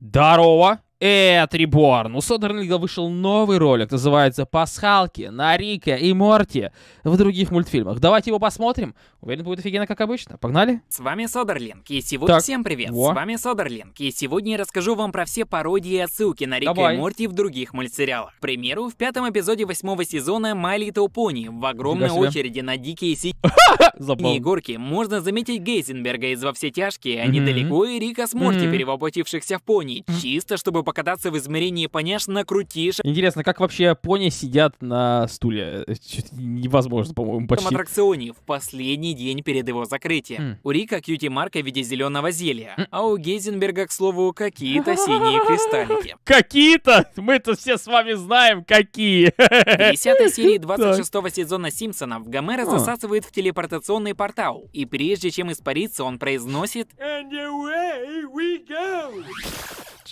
Здорово! Эд Реборн. У Содерлинга вышел новый ролик, называется «Пасхалки на Рика и Морти» в других мультфильмах. Давайте его посмотрим. Уверен, будет офигенно, как обычно. Погнали? С вами Содерлинг, и сегодня... Так. Всем привет, Во. с вами Содерлинг, и сегодня я расскажу вам про все пародии и отсылки на Рика Давай. и Морти в других мультсериалах. К примеру, в пятом эпизоде восьмого сезона «My Little Pony» в огромной очереди на дикие синие горки можно заметить Гейзенберга из «Во все тяжкие», а недалеко и Рика с Морти, перевоплотившихся в пони, чисто чтобы покататься в измерении на накрутишь. Интересно, как вообще пони сидят на стуле? Э, невозможно, по-моему, почти. В аттракционе в последний день перед его закрытием. Mm. У Рика кьюти-марка в виде зеленого зелья, mm. а у Гейзенберга, к слову, какие-то синие кристаллики. Какие-то? Мы-то все с вами знаем, какие. В 10 серии 26 сезона Симпсонов Гомера засасывает в телепортационный портал, и прежде чем испариться, он произносит... And away we go!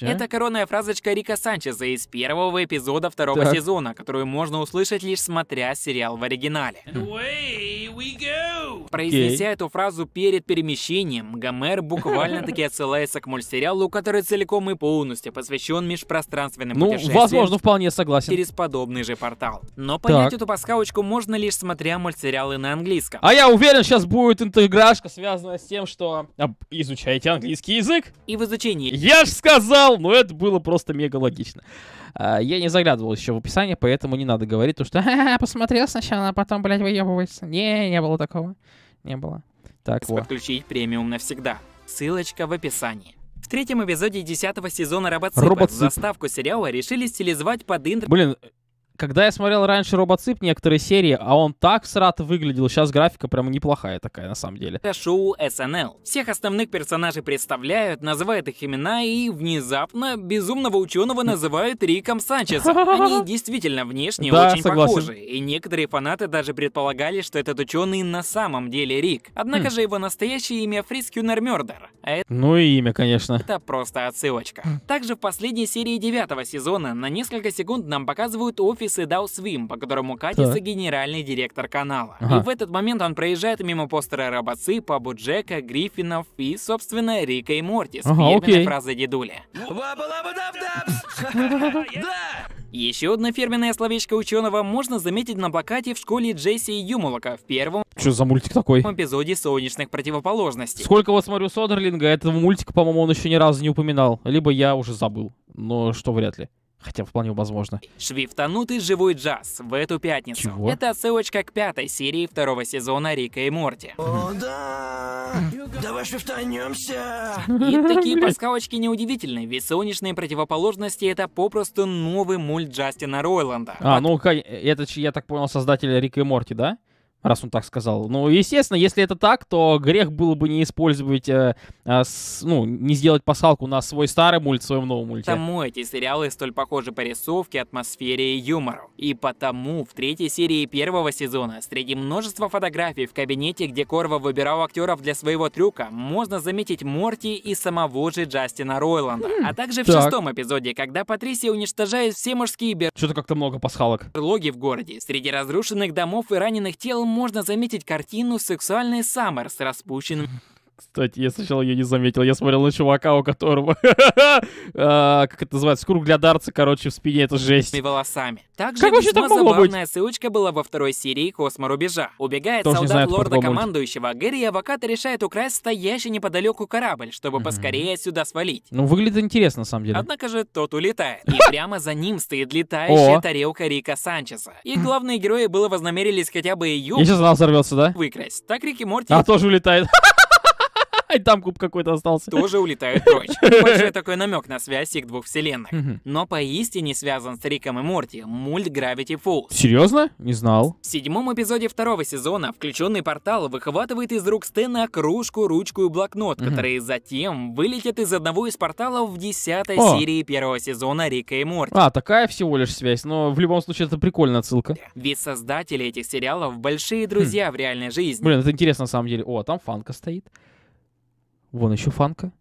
А? Это коронная фразочка Рика Санчеза из первого эпизода второго так. сезона, которую можно услышать лишь смотря сериал в оригинале. Произнеся эту фразу перед перемещением, Гомер буквально-таки отсылается к мультсериалу, который целиком и полностью посвящен межпространственным ну, путешествиям. Ну, возможно, вполне согласен. Через подобный же портал. Но понять так. эту пасхалочку можно лишь смотря мультсериалы на английском. А я уверен, сейчас будет интеграшка, связанная с тем, что а, изучаете английский язык. И в изучении. Я ж сказал! сказал, но это было просто мега логично. А, я не заглядывал еще в описание, поэтому не надо говорить, то что ха посмотрел сначала, а потом, блядь, выебывается». Не, не было такого. Не было. Так, вот. Подключить премиум навсегда. Ссылочка в описании. В третьем эпизоде десятого сезона «Робоципа» Робоцып. заставку сериала решили стилизовать под интро... Блин, когда я смотрел раньше Робоцип некоторые серии, а он так срато выглядел, сейчас графика прям неплохая такая на самом деле. Это шоу SNL. Всех основных персонажей представляют, называют их имена и внезапно безумного ученого называют Риком Санчесом. Они действительно внешне да, очень согласен. похожи, и некоторые фанаты даже предполагали, что этот ученый на самом деле Рик. Однако хм. же его настоящее имя Фрис Кюнер Мёрдер. А это... Ну и имя, конечно. Это просто отсылочка. Хм. Также в последней серии девятого сезона на несколько секунд нам показывают офис офис и дал свим, по которому катится так. генеральный директор канала. Ага. И в этот момент он проезжает мимо постера Робоци, Пабу Джека, Гриффинов и, собственно, Рика и Морти с ага, фирменной фразой дедули. Еще одно фирменное словечко ученого можно заметить на плакате в школе Джесси и Юмолока в первом Что за мультик такой? эпизоде «Солнечных противоположностей». Сколько вот смотрю Содерлинга, этого мультика, по-моему, он еще ни разу не упоминал. Либо я уже забыл, но что вряд ли. Хотя вполне возможно. Швифтанутый живой джаз в эту пятницу. Чего? Это ссылочка к пятой серии второго сезона Рика и Морти. О, да! Давай швифтанемся! И такие пасхалочки неудивительны, ведь солнечные противоположности это попросту новый мульт Джастина Ройланда. А, ну-ка, э, это, я так понял, создатель Рика и Морти, да? раз он так сказал. Ну, естественно, если это так, то грех было бы не использовать, э, э, с, ну, не сделать пасхалку на свой старый мульт в своем новом мульте. Потому эти сериалы столь похожи по рисовке, атмосфере и юмору. И потому в третьей серии первого сезона среди множества фотографий в кабинете, где Корва выбирал актеров для своего трюка, можно заметить Морти и самого же Джастина Ройланда. Хм, а также в так. шестом эпизоде, когда Патрисия уничтожает все мужские бер... Что-то как-то много пасхалок. Логи в городе. Среди разрушенных домов и раненых тел можно заметить картину сексуальной Саммер» с распущенным кстати, я сначала ее не заметил. Я смотрел на чувака, у которого... А, как это называется? Круг для дарца, короче, в спине. Это жесть. И волосами. Также как вообще так могло забавная ссылочка была во второй серии «Косморубежа». Убегает солдат лорда командующего, Гэри Авоката решает украсть стоящий неподалеку корабль, чтобы поскорее сюда свалить. Ну, выглядит интересно, на самом деле. Однако же тот улетает. И прямо за ним стоит летающая тарелка Рика Санчеса. И хм. главные герои было вознамерились хотя бы ее... Я сейчас знал, да? Выкрасть. Так Рики Морти... А, тоже улетает. и там куб какой-то остался. Тоже улетают прочь. Большой такой намек на связь их двух вселенных. Но поистине связан с Риком и Морти мульт Gravity Falls. Серьезно? Не знал. В седьмом эпизоде второго сезона включенный портал выхватывает из рук Стэна кружку, ручку и блокнот, которые затем вылетят из одного из порталов в десятой серии первого сезона Рика и Морти. А, такая всего лишь связь, но в любом случае это прикольная отсылка. Ведь создатели этих сериалов большие друзья хм. в реальной жизни. Блин, это интересно на самом деле. О, там фанка стоит. Вон еще фанка.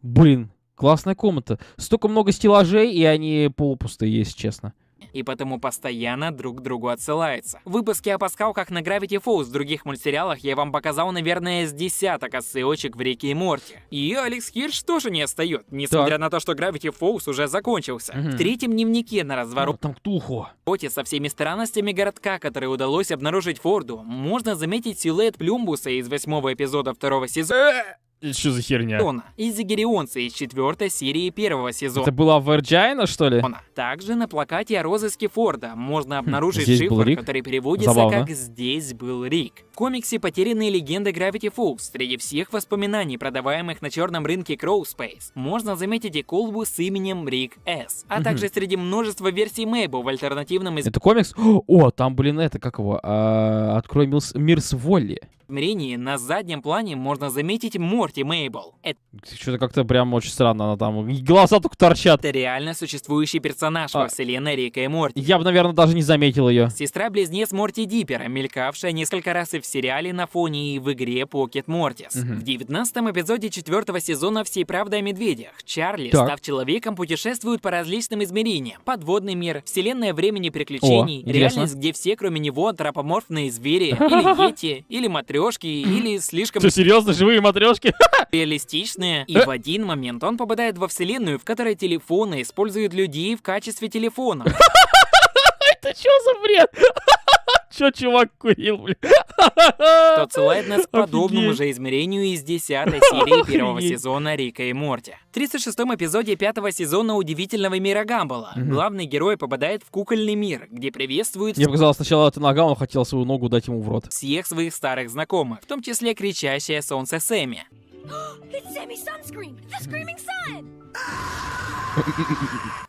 Блин, классная комната. Столько много стеллажей, и они полупустые, если честно и потому постоянно друг к другу отсылается. Выпуски о пасхалках на Gravity Falls в других мультсериалах я вам показал, наверное, с десяток отсылочек в Рике и Морти. И Алекс Хирш тоже не отстает, несмотря так. на то, что Gravity Falls уже закончился. Угу. В третьем дневнике на разворот... Ну, там ктуху. Коте со всеми странностями городка, которые удалось обнаружить Форду, можно заметить силуэт Плюмбуса из восьмого эпизода второго сезона... Что за херня? Тона из Игерионца из четвертой серии первого сезона. Это была Варджайна, что ли? Также на плакате о розыске Форда можно хм, обнаружить хм, шифр, который переводится Забавно. как «Здесь был Рик» комиксе «Потерянные легенды Gravity Falls» среди всех воспоминаний, продаваемых на черном рынке Crow Space, можно заметить и колбу с именем Рик С, а также среди множества версий Мэйбу в альтернативном из... Это комикс? О, там, блин, это как его? А, открой Милс... мир с Волли измерении на заднем плане можно заметить Морти Мейбл. Это... Что-то как-то прям очень странно, она там глаза только торчат. Это реально существующий персонаж а... во вселенной Рика и Морти. Я бы, наверное, даже не заметил ее. Сестра-близнец Морти Дипера, мелькавшая несколько раз и в сериале «На фоне» и в игре Pocket Mortis. Угу. В 19 эпизоде 4 сезона «Всей правды о медведях» Чарли, так. став человеком, путешествует по различным измерениям. Подводный мир, вселенная времени приключений, о, реальность, где все, кроме него, антропоморфные звери, или дети, или матрешки, или слишком... Что, серьезно, живые матрешки? Реалистичные. И в один момент он попадает во вселенную, в которой телефоны используют людей в качестве телефона. Это что за бред? Что чувак курил, блин? Что отсылает нас к подобному же измерению из 10 серии первого сезона Рика и Морти. В 36-м эпизоде пятого сезона «Удивительного мира Гамбола» главный герой попадает в кукольный мир, где приветствует... Мне показалось, сначала это он хотел свою ногу дать ему в рот. Всех своих старых знакомых, в том числе кричащее солнце Сэмми.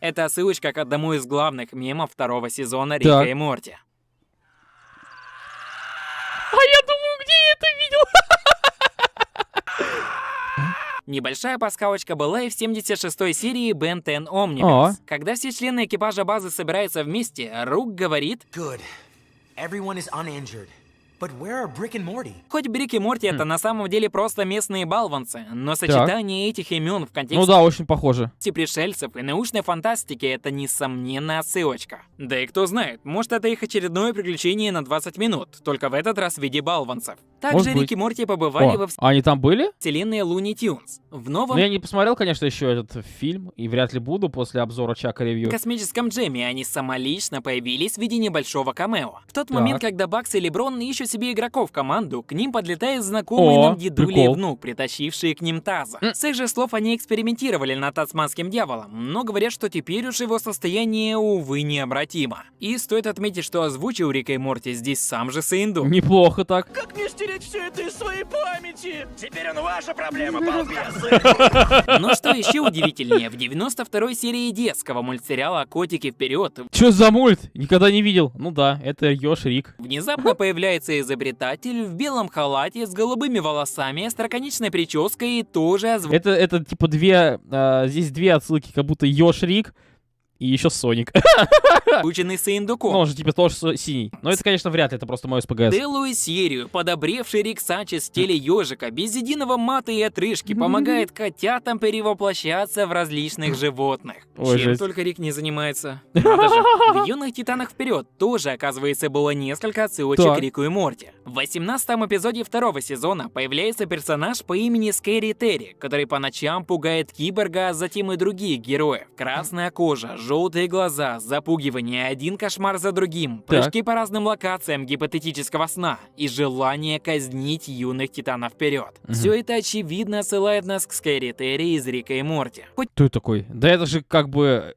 Это ссылочка к одному из главных мемов второго сезона Рика и Морти. Небольшая паскалочка была и в 76-й серии Бен Тен Омнибус. Когда все члены экипажа базы собираются вместе, Рук говорит... Good. Everyone is uninjured. But where are Brick and Morty? Хоть Брик и Морти это хм. на самом деле просто местные балванцы, но сочетание этих имен в контексте... Ну да, очень похоже. пришельцев и научной фантастики это несомненная ссылочка. Да и кто знает, может это их очередное приключение на 20 минут, только в этот раз в виде балванцев. Также Может Рик и Морти побывали О, во они там были? вселенной Луни Тюнс. В новом... Ну, я не посмотрел, конечно, еще этот фильм, и вряд ли буду после обзора Чака Ревью. В космическом джеме они самолично появились в виде небольшого камео. В тот так. момент, когда Бакс и Леброн ищут себе игроков в команду, к ним подлетает знакомый О, нам дедуля прикол. и внук, притащившие к ним Таза. М С их же слов они экспериментировали над тасманским дьяволом, но говорят, что теперь уж его состояние, увы, необратимо. И стоит отметить, что озвучил Рика и Морти здесь сам же Сейнду. Неплохо так. Как не стере удалить все это из своей памяти! Теперь он ваша проблема, балбесы! Но ну что еще удивительнее, в 92-й серии детского мультсериала «Котики вперед» Че за мульт? Никогда не видел. Ну да, это Ёж Рик. Внезапно появляется изобретатель в белом халате с голубыми волосами, остроконечной прической и тоже озвучивает. Это, это типа две, а, здесь две отсылки, как будто Ёж Рик и еще Соник. Ученый Саиндуком. Ну, он же типа тоже синий. Но это, конечно, вряд ли, это просто мой СПГС. Делую серию, подобревший Риксачи с теле ежика, без единого мата и отрыжки, помогает котятам перевоплощаться в различных животных. Ой, Чем жесть. только Рик не занимается. Надо же. В «Юных титанах вперед» тоже, оказывается, было несколько отсылочек да. Рику и Морти. В 18 эпизоде второго сезона появляется персонаж по имени Скэри Терри, который по ночам пугает киборга, а затем и другие герои. Красная кожа, желтая желтые глаза, запугивание, один кошмар за другим, прыжки по разным локациям гипотетического сна и желание казнить юных титанов вперед. Угу. Все это очевидно ссылает нас к Скэри Терри из Рика и Морти. Хоть... Кто такой? Да это же как бы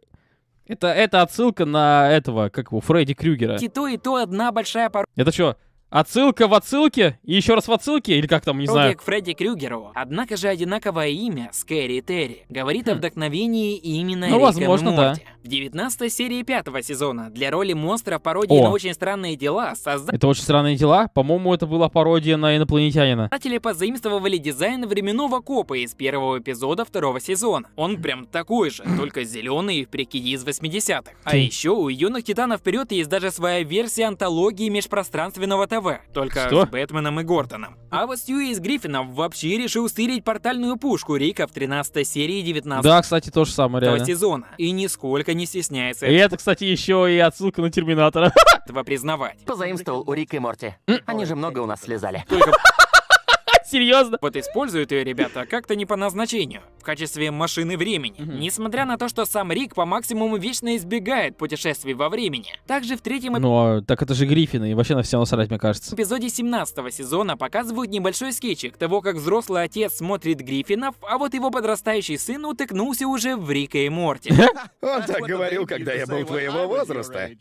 это, это отсылка на этого, как его, Фредди Крюгера. И то, и то одна большая пара. Это что, Отсылка в отсылке? И еще раз в отсылке? Или как там, не Руки знаю. к Фредди Крюгеру. Однако же одинаковое имя, Скэри Терри, говорит хм. о вдохновении именно Ну, возможно, Морти. да. В 19 серии пятого сезона для роли монстра пародии на «Очень странные дела» создали... Это «Очень странные дела»? По-моему, это была пародия на инопланетянина. Создатели позаимствовали дизайн временного копа из первого эпизода второго сезона. Он прям такой же, только зеленый и в прикиде из 80-х. А хм. еще у «Юных Титанов Вперед» есть даже своя версия антологии межпространственного ТВ, только Что? с Бэтменом и Гордоном. А вот Стюи из Гриффинов вообще решил стырить портальную пушку Рика в 13 серии 19 Да, кстати, то же самое, реально. сезона. И нисколько не стесняется. И это, кстати, еще и отсылка на Терминатора. Этого признавать. Позаимствовал у Рика и Морти. Они же много у нас слезали. Только Серьезно? Вот используют ее ребята как-то не по назначению качестве машины времени, угу. несмотря на то, что сам Рик по максимуму вечно избегает путешествий во времени. Также в третьем... Но ну, а, так это же Гриффин, и вообще на все насрать, мне кажется. В эпизоде 17 сезона показывают небольшой скетчик того, как взрослый отец смотрит Гриффинов, а вот его подрастающий сын утыкнулся уже в Рика и Морти. Он так говорил, когда я был твоего возраста.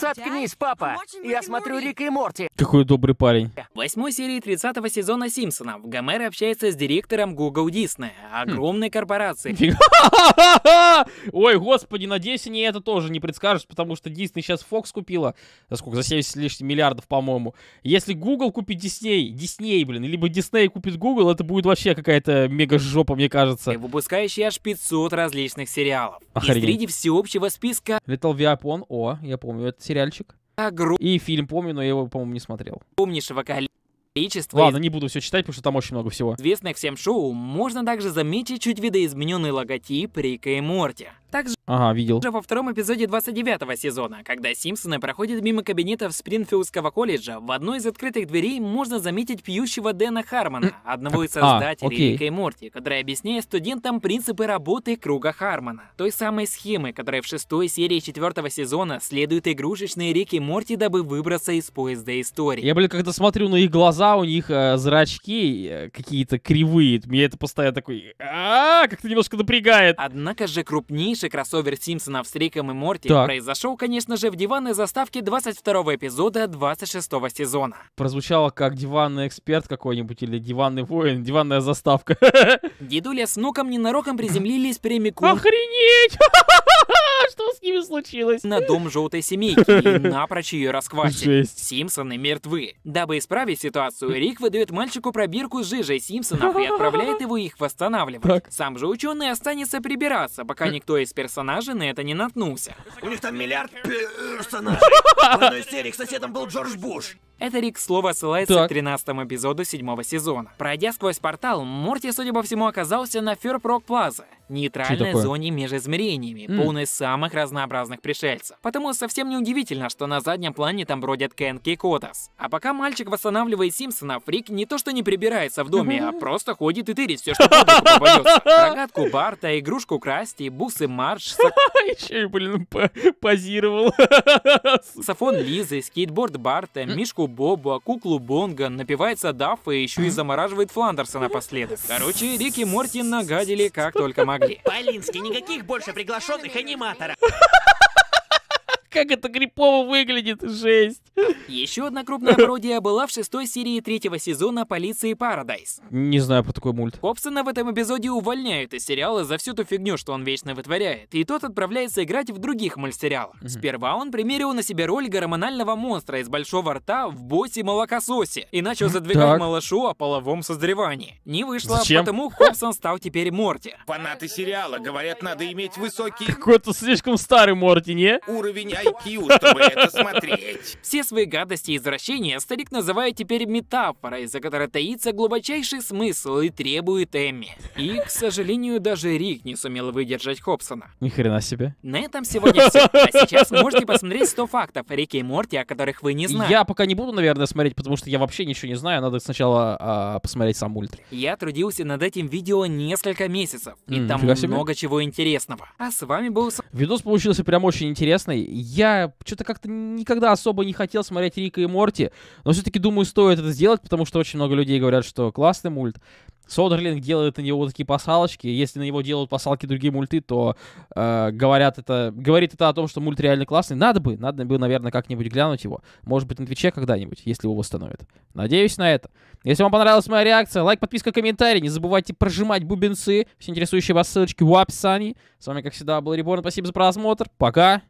Заткнись, папа! Я смотрю Рика и Морти. Какой добрый парень. В восьмой серии 30 сезона Симпсонов Гомер общается с директором Google Disney, а хм огромные корпорации. Ой, господи, надеюсь, они это тоже не предскажут, потому что Disney сейчас Fox купила, за сколько, за 70 лишних миллиардов, по-моему. Если Google купит Disney, Disney, блин, либо Disney купит Google, это будет вообще какая-то мега жопа, мне кажется. Э, выпускающий аж 500 различных сериалов. Охренеть. И среди всеобщего списка... Little Weapon, о, я помню, это сериальчик. Огром... И фильм помню, но я его, по-моему, не смотрел. Помнишь, вокалист количество... Ладно, не буду все читать, потому что там очень много всего. Известных всем шоу можно также заметить чуть видоизмененный логотип Рика и Морти. Также Ага, видел. Уже во втором эпизоде 29 сезона, когда Симпсоны проходят мимо кабинета в Спрингфилдского колледжа, в одной из открытых дверей можно заметить пьющего Дэна Хармана, одного из а, создателей а, Рика и Морти, который объясняет студентам принципы работы круга Хармана, Той самой схемы, которая в шестой серии четвертого сезона следует игрушечные Рик и Морти, дабы выбраться из поезда истории. Я, блин, когда смотрю на их глаза, у них э, зрачки э, какие-то кривые. мне это постоянно такой... А, как-то немножко напрягает. Однако же крупнейший кроссовер кроссовер Симпсона с Риком и Морти так. произошел, конечно же, в диванной заставке 22 эпизода 26 сезона. Прозвучало как диванный эксперт какой-нибудь или диванный воин, диванная заставка. Дедуля с внуком ненароком приземлились прямиком... Охренеть! Что с ними случилось? На дом желтой семейки и напрочь ее расквасили. Симпсоны мертвы. Дабы исправить ситуацию, Рик выдает мальчику пробирку с жижей Симпсонов и отправляет его их восстанавливать. Так. Сам же ученый останется прибираться, пока никто из персонажей персонажей на это не наткнулся. У них там миллиард персонажей. В одной серии к соседам был Джордж Буш. Это Рик слово ссылается так. к 13 эпизоду 7 сезона. Пройдя сквозь портал, Морти, судя по всему, оказался на Ферпрок Плаза нейтральной зоне между измерениями, mm. полной самых разнообразных пришельцев. Потому совсем не удивительно, что на заднем плане там бродят Кенки и Котас. А пока мальчик восстанавливает Симпсонов, Рик не то что не прибирается в доме, а просто ходит и тырит все, что попадется. Рогатку Барта, игрушку Красти, бусы Марш. Еще и, блин, позировал. Сафон Лизы, скейтборд Барта, мишку Боба, куклу Бонга, напивается Даффа и еще и замораживает Фландерса напоследок. Короче, Рик и Морти нагадили как только помогли. Полинский, никаких больше приглашенных аниматоров как это грипово выглядит, жесть. Еще одна крупная пародия была в шестой серии третьего сезона «Полиции Парадайз». Не знаю про такой мульт. Кобсона в этом эпизоде увольняют из сериала за всю ту фигню, что он вечно вытворяет, и тот отправляется играть в других мультсериалах. Угу. Сперва он примерил на себя роль гормонального монстра из большого рта в боссе-молокососе и начал задвигать так. малышу о половом созревании. Не вышло, Зачем? потому Кобсон стал теперь Морти. Фанаты сериала говорят, надо иметь высокий... Какой-то слишком старый Морти, не? Уровень чтобы это смотреть. Все свои гадости и извращения старик называет теперь метафорой, за которой таится глубочайший смысл и требует Эмми. И, к сожалению, даже Рик не сумел выдержать Хобсона. Ни хрена себе. На этом сегодня все. А сейчас можете посмотреть 100 фактов о Рике и Морти, о которых вы не знаете. Я пока не буду, наверное, смотреть, потому что я вообще ничего не знаю. Надо сначала а, посмотреть сам мульт. Я трудился над этим видео несколько месяцев. И mm, там много себе. чего интересного. А с вами был... Видос получился прям очень интересный я что-то как-то никогда особо не хотел смотреть Рика и Морти, но все-таки думаю, стоит это сделать, потому что очень много людей говорят, что классный мульт. Содерлинг делает на него вот такие посалочки. Если на него делают посалки другие мульты, то э, говорят это, говорит это о том, что мульт реально классный. Надо бы, надо бы, наверное, как-нибудь глянуть его. Может быть, на Твиче когда-нибудь, если его восстановят. Надеюсь на это. Если вам понравилась моя реакция, лайк, подписка, комментарий. Не забывайте прожимать бубенцы. Все интересующие вас ссылочки в описании. С вами, как всегда, был Реборн. Спасибо за просмотр. Пока.